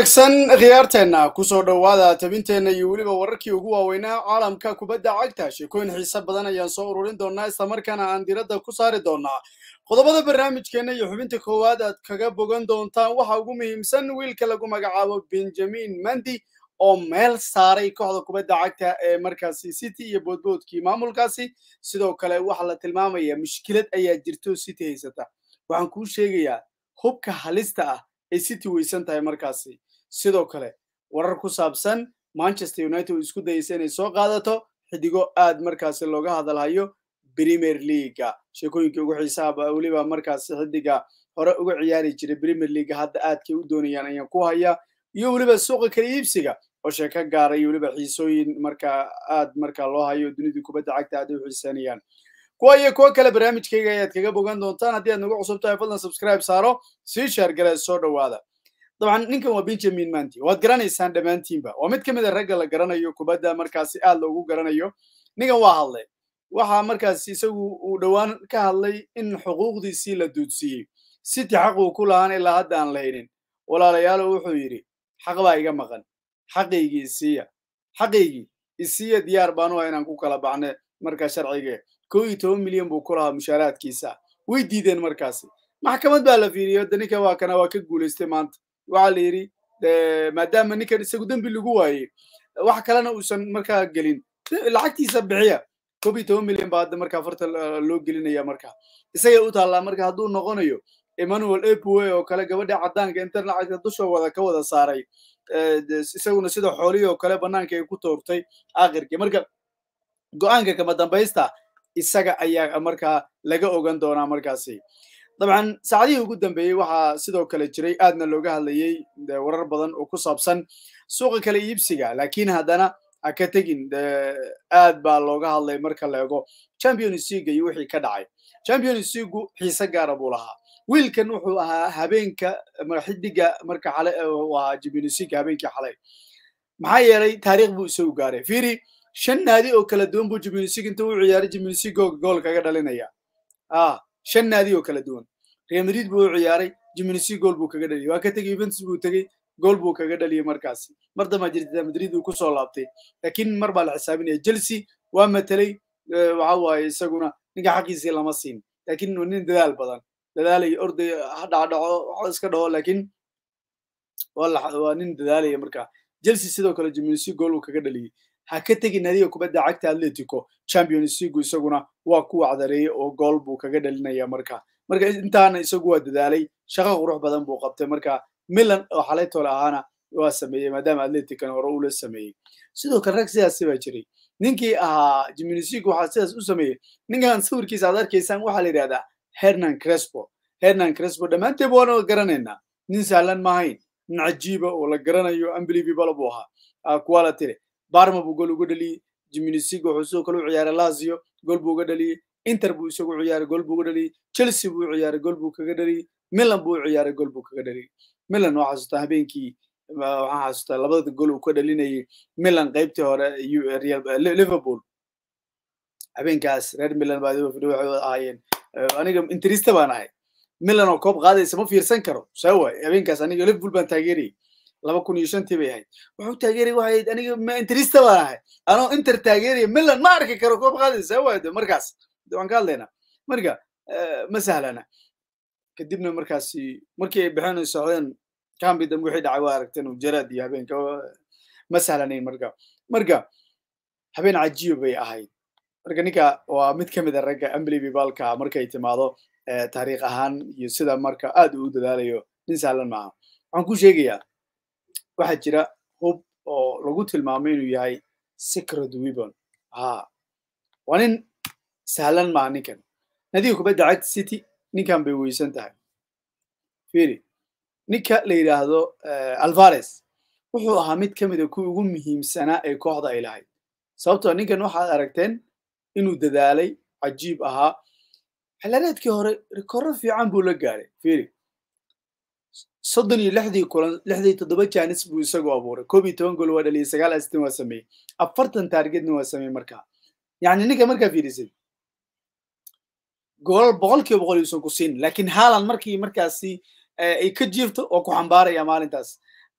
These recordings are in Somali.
wanaagsan khiyaarteenna kusoo dhowaada tabinteenna iyo weliba wararkii ugu waaweynaa caalamka kubadda cagta sheekooyin xiise badan ayaan soo ururin doonaa islamarkaana aan diradda ku saari doonaa qodobada barnaamijkeenna iyo xubinta koowaad aad kaga bogan doontaan waxa ugu muhiimsan wiilka lagu magacaabo benjamin mandi oo meel saaray kooxda kubadda cagta ee markaasi city iyo boodboodkii maamulkaasi sidoo kale waxa la tilmaamaya mushkilad ayaa jirto city haysata waxaan kuu sheegayaa hubka halista ah ay city weysan tahay markaasi sidoo kale warar ku saabsan manchester united oo isku dayeysa inay soo qaadato xidigo aad markaasi looga hadalhayo premier leaga sheekooyinkii ugu xiisaaba weliba markaasi xidiga hore uga ciyaari jiray premier leaga hadda aadkay u doonayaan ayaan ku hayaa iyo weliba suuqa kala iibsiga oo sheeko gaara iyo weliba xiisooyin markaa aad markaa loo hayo dunidii kubadda cagta aaday u xiisanayaan kuwa iyo kuwo kale barnaamijkayga ayaad kaga bogan doontaan haddii aad nagu cusub tahay fadlan subscribe saaro sii sheergale soo dhowaada dabcan ninkan waa benjamin manti waad garanaysaan dhammaantiinba waa mid ka mid a ah ragga la garanayo kubadda markaasi aad loogu garanayo ninkan waa hadlay waxaa markaasi isagu uu dhowaan ka hadlay in xuquuqdiisii la duudsiyey siti xaquu ku lahaan ilaa hadda aan lahaynin walaalayaalo wuxuu yidhi xaq baa iga maqan xaqaygii isiiya xaqaygii isiiya diyaar baanu ah inaan ku kala baxne markaa sharcige koo iyo toban milyan buu ku lahaa mushaaraadkiisa way diideen markaasi maxkamad baa la fiiriyey ninka waa kana waa ka guulaystay maanta waxaa la yidhi eh, maadaama ninkan isagu dembi lagu waayey wax kalena uusan markaa gelin lacagtiisa bixiya koob iyo toban milyan baa hadda markaa afarta eh, loo gelinaya markaa isagay u taallaa marka hadduu noqonayo emmanuel epuwe oo kale gabadha caddaanka intan lacagta dusha wada ka wada saaray eh, isaguna sida xoolihii oo kale bannaanka ay ku toortay aakhirkii marka go'aanka kama dambaysta isaga ayaa markaa laga ogan doonaa markaasi dabcan saacadihii ugu dambeeyey waxaa sidoo kale jiray aadna looga hadlayey warar badan oo ku saabsan suuqa kale iibsiga lakiin haddana ha ka tegin aad baa looga hadlay marka la ego champions iyo wixii ka dhacay champions xiise gaara buu lahaa wiilkan wuxuu ahaa habeenka xidiga marka xale ahaa champions habeenkii xalay maxaa yeelay taariikh buu isagu gaaray fiiri shan naadi oo kala duwan buu champions inta uu ciyaaray champions gool kaga dhalinaya ah shan naadi oo kala duwan real madrid buu ciyaaray jiminisi gool buu kaga dhaliyey waa ka tegey yuventus buu tegey gool buu kaga dhaliyey markaasi mar dambaa jirta madrid uu kusoo laabtay laakiin mar baa la xisaabinaya chelsea waa matelay eh, waxa waaye isaguna ninka xaqiisii lama siin laakiin nin dadaal badan dadaalay orday dhacdhaco iska dhaho laakiin waa nin dadaalaya markaa chelsea sidoo kale jiminisi gool uu kaga dhaliyey ha ka tegin adiga kubadda cagta atletico champions league isaguna waa ku wacdareeyey oo gool buu kaga dhalinaya marka marka intaana isagu waa dadaalay shaqo qurux badan buu qabtay marka milan oo xalaytole ahaana waa sameeyey maadaama atleticana hore ula sameeyey sidoo kale rag sidaasi baa jiray ninkii ahaa jiminisigu waxaa sidaas u sameeyey ninkan sawirkiisa aad arkaysaan waxaa la yidhahdaa hernan crespo hernan crespo dhammaanteed waana garanaynaa nin sahlan maahayn nin cajiiba oo la garanayo unbelievable buu ahaa ah, kuwa barma buu gool uga dhaliyey jiminisiga wuxuu sidoo kale u ciyaaray lazio gool buu uga dhaliyey inter buu isagu ciyaaray gool buu uga dhaliyey chelsea buu ciyaaray gool buu kaga dhaliyey milan buu ciyaaray gool buu kaga dhaliyey milan waa xasuustaa habeenkii waxaan xasuustaa labada gool uu ka dhalinayay milan qaybtii hore liverpool habeenkaas reer milan baa liverpool waxay ahaayeen aniga interista baan ahay milan oo koob qaadaysa ma fiirsan karo saa waay habeenkaas aniga liverpool baan taageerayay laba kun iyo shantii bay ahayd wuxuu taageeriya waxayd aniga ma interista baan ahay anoo inter taageeriya milan ma arki karo koob qaadaysaa waado markaas de waan ka hadlaynaa marka eh, ma sahlana kadibna markaasi markii ay baxeen ay socdeen kambi dambe wixii dhacay waa aragteen oo jaraad iyo habeenka ma sahlanayn marka marka habeen cajiib bay ahayd marka ninka waa mid ka mid a ah ragga ambly bibalka markay timaado eh, taariikh ahaan iyo sida marka aad uu u dadaalayo nin sahlan maaha waxaan ku sheegayaa waxaa jira hub oo lagu tilmaamo inuu yahay secret webon waa nin sahlan maa ninkan nadiga kubadda cad city ninkan bay weysan tahay firi ninka la yidhaahdo eh, alvares wuxuu ahaa mid ka mida ah kuwii ugu muhiimsanaa ee kooxda ay lahayd sababtoo ah ninkan waxaad aragteen inuu dadaalay cajiib ahaa xilaareedkii hore rikoorro fiican buu la gaaday firi soddon iyo lixdii kulan lixdii toddoba jaanis buu isagu abuuray koob iyo toban gool waa dhaliyay sagaal astin waa sameeyey afartan taargetna waa sameeyey markaa yacni ninka markaa fiirisay goolal boqol boqol yuusan ku siin laakiin haaland markii markaasi eh, ay ka jiifto waa ku xambaaraya maalintaas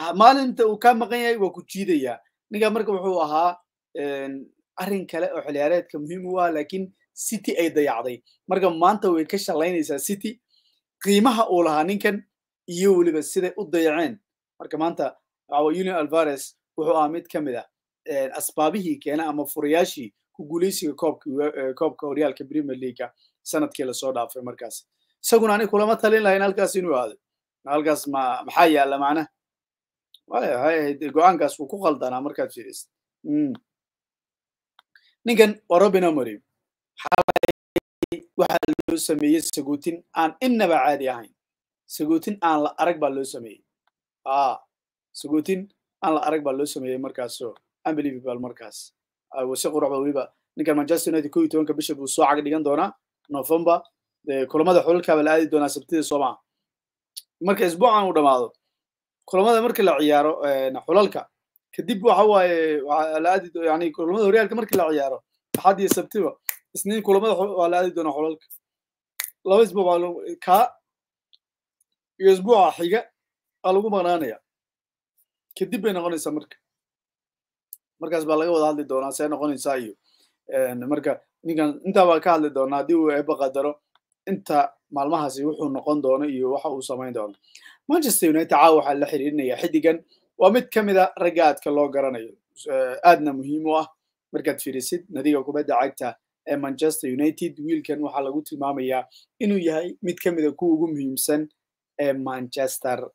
ah, maalinta uu ka maqan yahay waa ku jiidaya ninka marka wuxuu ahaa arrin kale oo xiliyaareedka muhiim u ah laakiin city ay dayacday marka maanta way ka shalaynaysaa city qiimaha uu lahaa ninkan iyo weliba siday u dayaceen marka maanta julian alvares wuxuu ahaa mid ka mid ah asbaabihii keena ama furayaashii ku guuleysiga koobka horyaalka premier leaguea sanadkii lasoo dhaafay markaas isaguna ani kulama talin lahayn halkaas inuu aado halkaas maxaa yaalla macnaha go-aankaas wuu ku qaldanaa markaad fiireysa hmm. ninkan waa robin amory waxaa loo sameeyey sagutin aan inaba caadi ahayn sagootin aan la arag baa loo sameeyey sagootin aan la arag baa loo sameeyey markaasoo unbelievable markaas si quruxba weliba ninkan manchester united ko tobanka bisha buu soo cag dhigan doonaa november kulamada xulalkaaba la aadi doonaa sabtida sooma marka isbuucan uu dhamaado kulamada marka la ciyaaro xulalka kadib waxa waaye la aadi yani kulamada horyaalka marka la ciyaaro axad iyo sabtiba isniin kulamada waa la aadi doonaa xulalka laba isbuuc baa kaa iyo isbuuca ah xiga aa lagu maqnaanaya kadib bay noqonaysaa marka markaas baa laga wada hadli doonaa see noqonaysaa iyo marka ninkan intaa ka hadli doonaa haddii uu eebba qadaro inta maalmahaasi wuxuu noqon doono iyo waxa uu samayn doono manchester united caawa waxaa la xiriirinaya xidigan waa mid ka mid a ah ragga aadka loo garanayo aadna muhiim u ah markaad fiirisid nadiga kubadda cagta ee manchester united wiilkan waxaa lagu tilmaamayaa inuu yahay mid ka mid a ah kuwa ugu muhiimsan ee manchester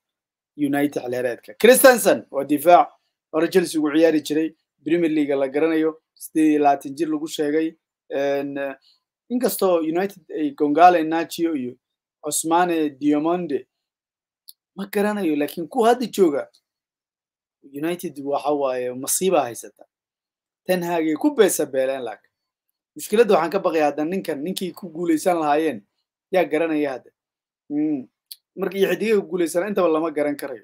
united xilheereedka christensen waa difaac hore chelsea ugu ciyaari jiray premier leaga la garanayo siddeed labaatan jir lagu sheegay inkastoo united ay gongale nacio iyo cosmane diomonde ma garanayo lakin kuwa hadda jooga united waxa waaye haysata tanhagay ku beesa beeleen laak mushkiladda waxaan ka baqaya hadda ninkan ninkii ku guuleysan lahaayeen yaa garanaya hadda hmm marka iyo xidigaga guulaysana intaba lama garan karayo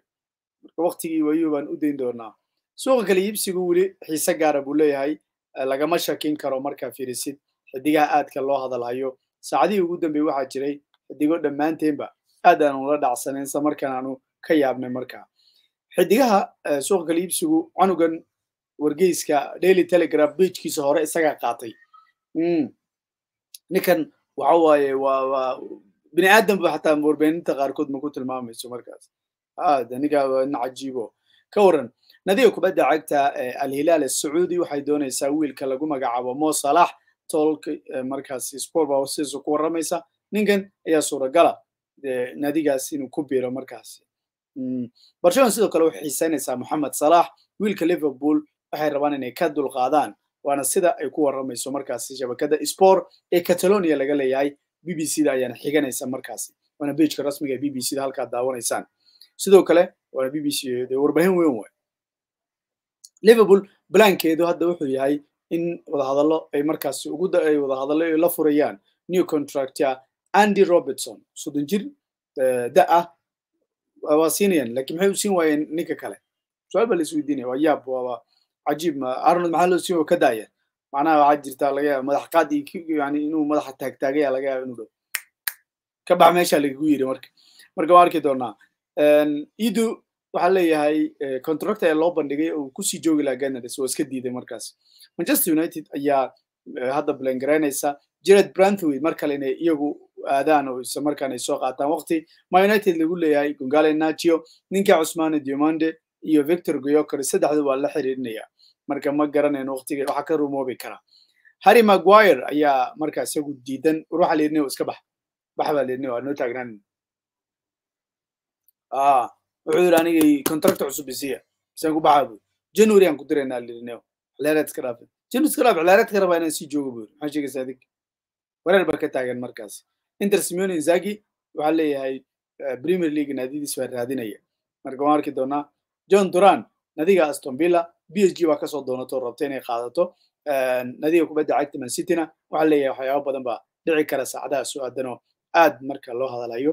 marka waktigii wayo baan u dayn doonaa suuqa kale iibsigu weli xiise gaara buu leeyahay lagama shakin karo markaa fiirisid xidigaha aadka loo hadalhayo saacadihii ugu dambey waxaa jiray xidigo dhammaanteenba aad aan ula dhacsanayn isla markaan aanu ka yaabnay markaa xidigaha suuqa kale iibsigu canugan wargeyska daily telegraph bejkiisa hore isagaa qaatay hmm. ninkan waxa waaye bini aadan ba xataa warbaahinta qaarkood ma ku tilmaamayso markaas aad ah, aniga ina cajiibo ka warran nadiga kubadda cagta alhilaal sacuudi waxay doonaysaa wiilka lagu magacaabo mo salax tolk eh, markaas sport baa sidiisa ku warramaysa ninkan ayaa suuragala eh, nadigaas inuu ku biro markaas mm, barcelona sidoo kale waxay xiisaynaysaa mohamed salax wiilka liverpool waxay rabaan inay ka dulqaadaan waana sida ay ku warramayso markaasi shabakada sport ee catalonia laga leeyahay b b c da ayaana xiganaysa markaasi waana bejka rasmiga ee b b c da halkaad daawanaysaan sidoo kale waana b b c warbahin weyn way liverpool balaankeedu hadda wuxuu yahay in wadahadallo ay markaasi ugu ay wadahadallo la furayaan new contractor andy robertson soddon jir eh, da ah waa siinayaan lakin maxay u siin waayeen ninka kale su-aal baa la waa yaab waaba cajiib arnold maxaa loo siin oo ka daaya macnaha waxaa jirtaa laga yaaba madax qaad yani inuu madaxa taagtaagaya laga yaaba inuu dhow ka bax lagagu yiri marka marka waan arki doonaa idu waxaa leeyahay eh, contract ayaa loo bandhigay oo kusii joogi lahaa Gunners oo iska diiday markaas Manchester United ayaa eh, hadda blangareynaysa Jared Brantwood mar kale inay iyagu aadaan oo isla markaan ay soo qaataan waqti Man United lagu leeyahay Gonzalo Nacho ninka Cusmane Diomande iyo Victor Gyökeres saddexda waa la xiriirinaya marka ma garanayno waqtiga waxaa ka rumoobi kara harry maguire ayaa marka isagu diidan war waxaa leedni iska bax bax baa waa noo taagnaan ah, wuxuu yidhi anigay contract cusub isiya misaan ku baxaa january aan ku diraynaa leedni xilaareed iska dhaaf january iska rabaa inaan sii joogo buu maxaa sheegaysa adig wareer baa ka taagan markaas inter simeone inzagi waxaa leeyahay eh, premier league naadiyadiis waa raadinaya marka waan arki doonaa john duran nadiga aston villa b h g waa kasoo doonato rabta inay qaadato nadiga kubadda cagta man cityna waxaa leeyahay waxyaaba badan baa dhici kara saacadaha soo aad marka loo hadalayo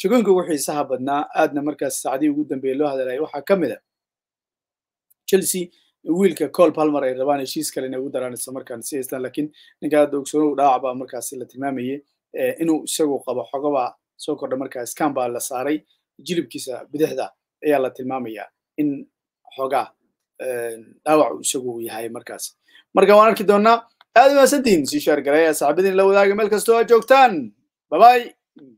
shegooyinka ugu xiisaha badnaa aadna markaas saacadihii ugu dambeeye loo hadalayo waxaa ka mid a ah chelsea wiilka col palmer ay rabaan heshiis kale inay ugu daraanayso markaan si haystaan lakiin ninkaan hadda ogsoonow dhaawac baa markaas la tilmaamayey inuu isagu qabo xogabaa soo kordha markaa scan baa la saaray jilibkiisa bidixda ayaa la tilmaamayaa in xogaa dhaawacu isagu yahay markaas marka waan arki doonaa aad u maasantihin sii shaar garaya la wadaaga meel kastoo aad joogtaan babay